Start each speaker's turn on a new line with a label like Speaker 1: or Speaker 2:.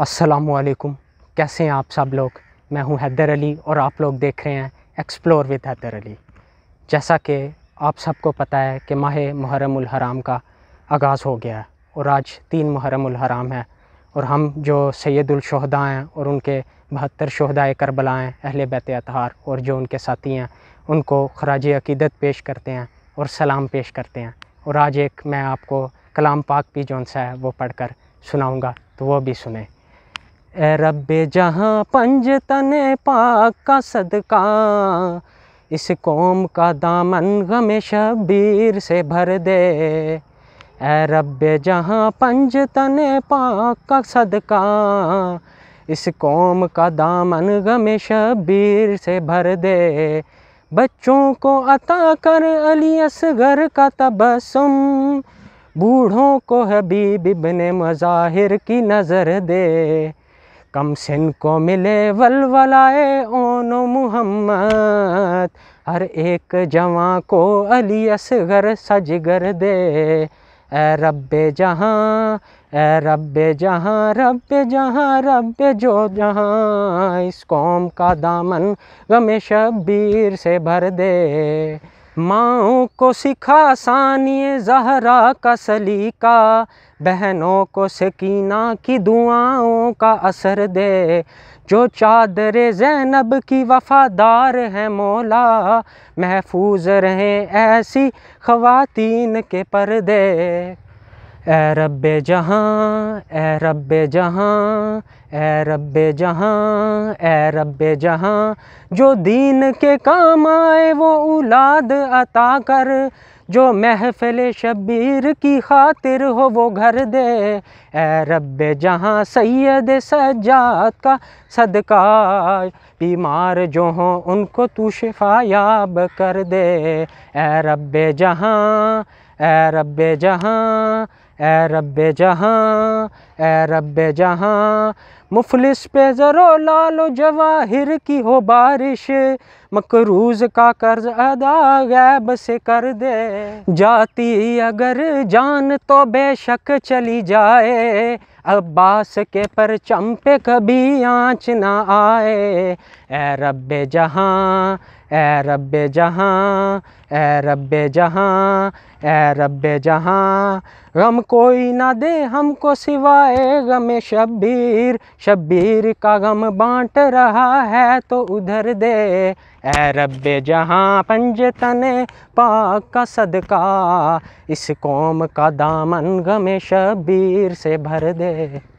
Speaker 1: असलकुम कैसे हैं आप सब लोग मैं हूं हैदर अली और आप लोग देख रहे हैं एक्सप्लोर विद हैदर अली जैसा कि आप सबको पता है कि माह मुहरम हराम का आगाज़ हो गया है और आज तीन मुहरम हराम है और हम जो सैदुलशहदा हैं और उनके बहत्तर शहदाए करबला हैं अहल बैत अतहार और जो उनके साथी हैं उनको खराज अकीदत पेश करते हैं और सलाम पेश करते हैं और आज एक मैं आपको कलाम पाक भी जौन सा है वो पढ़ कर सुनाऊँगा तो वो भी सुने ए रब जहाँ पंज तने पाक का सदका इस कौम का दामन गम शबीर से भर दे ए रब जहाँ पंज तने पाक का सदका इस कौम का दामन गम शबीर से भर दे बच्चों को अता कर अली असगर का तबसुम बूढ़ों को हबीब इब्ने मज़ाहिर की नज़र दे कमसिन को मिले वलवलाए ओनो मुहम्मद हर एक जवां को अली असगर सजगर दे ए रब्बे जहाँ ए रब जहाँ रब जहाँ रब जो जहाँ इस कौम का दामन गम शब्बीर से भर दे माओ को सिखा सानिए जहरा का सलीका बहनों को सकीना की दुआओं का असर दे जो चादर जैनब की वफ़ादार है मौला महफूज रहे ऐसी खवातीन के पर्दे ए रब जहाँ ए रब जहाँ ए रब जहाँ ए रब जहाँ जो दीन के काम आए वो औलाद अता कर जो महफिल शबीर की खातिर हो वो घर दे ए रब जहाँ सैद सजात का सदका बीमार जो हों उनको तू याब कर दे ए रब जहाँ ए रब जहाँ ए रब जहाँ ए रब जहाँ मुफलिस पे ज़रो लालो जवाहिर की हो बारिश मकरूज का कर्ज अदा गैब से कर दे जाती अगर जान तो बेशक चली जाए अब्बास के पर पे कभी आँच ना आए ए रब जहाँ ए रब जहाँ ए रब जहाँ ए रब जहाँ गम कोई ना दे हमको सिवाए गम शब्बीर शब्बीर का गम बांट रहा है तो उधर दे ए रब जहाँ पंज तने पाक का सदका इस कौम का दामन गम शब्बीर से भर दे